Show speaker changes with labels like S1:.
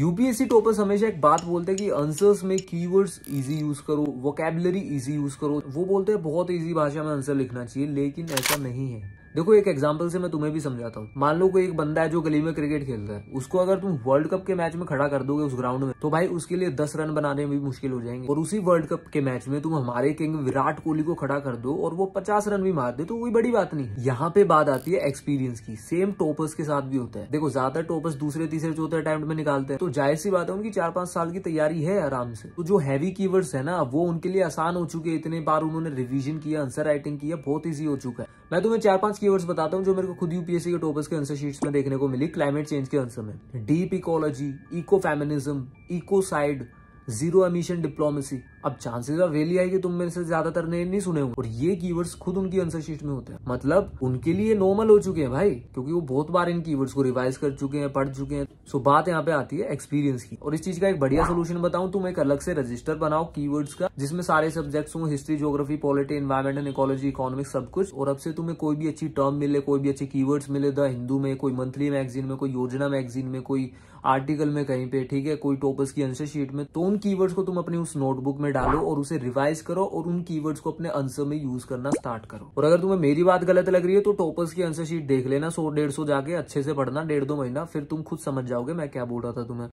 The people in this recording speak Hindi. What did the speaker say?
S1: यूपीएससी टॉपर्स तो हमेशा एक बात बोलते हैं कि आंसर्स में कीवर्ड्स इजी यूज करो वोकेबलरी इजी यूज करो वो बोलते हैं बहुत इजी भाषा में आंसर लिखना चाहिए लेकिन ऐसा नहीं है देखो एक एग्जाम्पल से मैं तुम्हें भी समझाता हूँ मान लो कोई एक बंदा है जो गली में क्रिकेट खेलता है उसको अगर तुम वर्ल्ड कप के मैच में खड़ा कर दोगे उस ग्राउंड में तो भाई उसके लिए दस रन बनाने में भी मुश्किल हो जाएंगे और उसी वर्ल्ड कप के मैच में तुम हमारे किंग विराट कोहली को खड़ा कर दो और वो पचास रन भी मार दे तो कोई बड़ी बात नहीं यहाँ पे बात आती है एक्सपीरियंस की सेम टॉपर्स के साथ भी होता है देखो ज्यादा टॉपर्स दूसरे तीसरे चौथे अटेम्प्ट में निकालते हैं तो जाहिर सी बात है उनकी चार पांच साल की तैयारी है आराम से तो जो हैवी कीवर्ड्स है ना वो उनके लिए आसान हो चुके हैं इतने बार उन्होंने रिविजन किया आंसर राइटिंग किया बहुत ईजी हो चुका है मैं तुम्हें चार पांच पांच कीवर्ड्स बताता हूँ जो मेरे को खुद यूपीएससी के टॉपर्स के आंसर शीट्स में देखने को मिली क्लाइमेट चेंज के आंसर में deep ecology eco feminism ecocide zero emission diplomacy अब चांसेस ऑफ रेली आई कि तुम मेरे से ज्यादातर ने नहीं सुने हुए और ये कीवर्ड्स खुद उनकी आंसर शीट में होते हैं मतलब उनके लिए नॉर्मल हो चुके हैं भाई क्योंकि वो बहुत बार इन कीवर्ड्स को रिवाइज कर चुके हैं पढ़ चुके हैं सो बात यहाँ पे आती है एक्सपीरियंस की और इस चीज का एक बढ़िया सोल्यूशन बताऊं तुम एक अलग से रजिस्टर बनाओ की का जिसमें सारे सब्जेक्ट्स हों history geography polity environment and ecology economics सब कुछ और अब से तुम्हें कोई भी अच्छी टर्म मिले कोई भी अच्छे की मिले द हिंदू में कोई मंथली मैगजीन में कोई योजना मैगजीन में कोई आर्टिकल में कहीं पे ठीक है कोई टॉपर्स की आंसर शीट में तो उन कीवर्ड्स को तुम अपनी उस नोटबुक में में डालो और उसे रिवाइज करो और उन कीवर्ड्स को अपने आंसर में यूज करना स्टार्ट करो और अगर तुम्हें मेरी बात गलत लग रही है तो टॉपर्स की आंसर शीट देख लेना सौ डेढ़ सौ जाके अच्छे से पढ़ना डेढ़ दो महीना फिर तुम खुद समझ जाओगे मैं क्या बोल रहा था तुम्हें